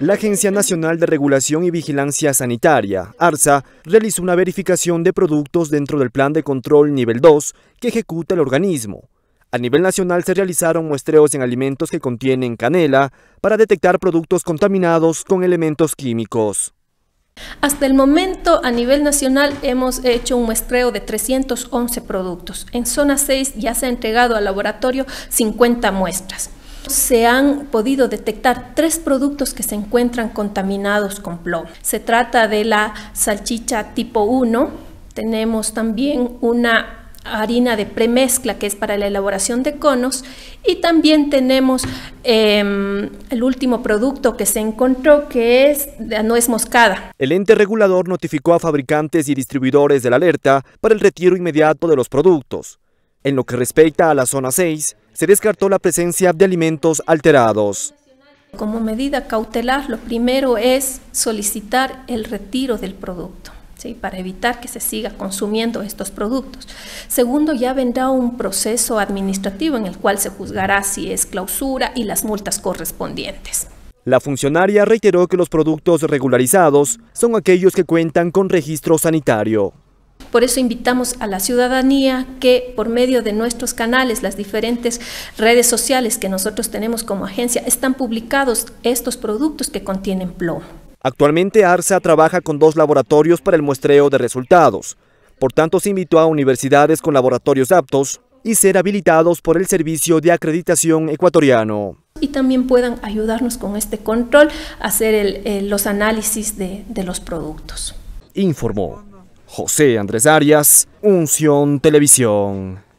La Agencia Nacional de Regulación y Vigilancia Sanitaria, ARSA, realizó una verificación de productos dentro del Plan de Control Nivel 2 que ejecuta el organismo. A nivel nacional se realizaron muestreos en alimentos que contienen canela para detectar productos contaminados con elementos químicos. Hasta el momento, a nivel nacional, hemos hecho un muestreo de 311 productos. En zona 6 ya se ha entregado al laboratorio 50 muestras. Se han podido detectar tres productos que se encuentran contaminados con plomo. Se trata de la salchicha tipo 1, tenemos también una harina de premezcla que es para la elaboración de conos y también tenemos em, el último producto que se encontró que es moscada. El ente regulador notificó a fabricantes y distribuidores de la alerta para el retiro inmediato de los productos. En lo que respecta a la zona 6, se descartó la presencia de alimentos alterados. Como medida cautelar, lo primero es solicitar el retiro del producto. para evitar que se siga consumiendo estos productos. Segundo, ya vendrá un proceso administrativo en el cual se juzgará si es clausura y las multas correspondientes. La funcionaria reiteró que los productos regularizados son aquellos que cuentan con registro sanitario. Por eso invitamos a la ciudadanía que por medio de nuestros canales, las diferentes redes sociales que nosotros tenemos como agencia, están publicados estos productos que contienen plomo. Actualmente ARSA trabaja con dos laboratorios para el muestreo de resultados. Por tanto, se invitó a universidades con laboratorios aptos y ser habilitados por el Servicio de Acreditación Ecuatoriano y también puedan ayudarnos con este control a hacer eh, los análisis de, de los productos. Informó José Andrés Arias, Unción Televisión.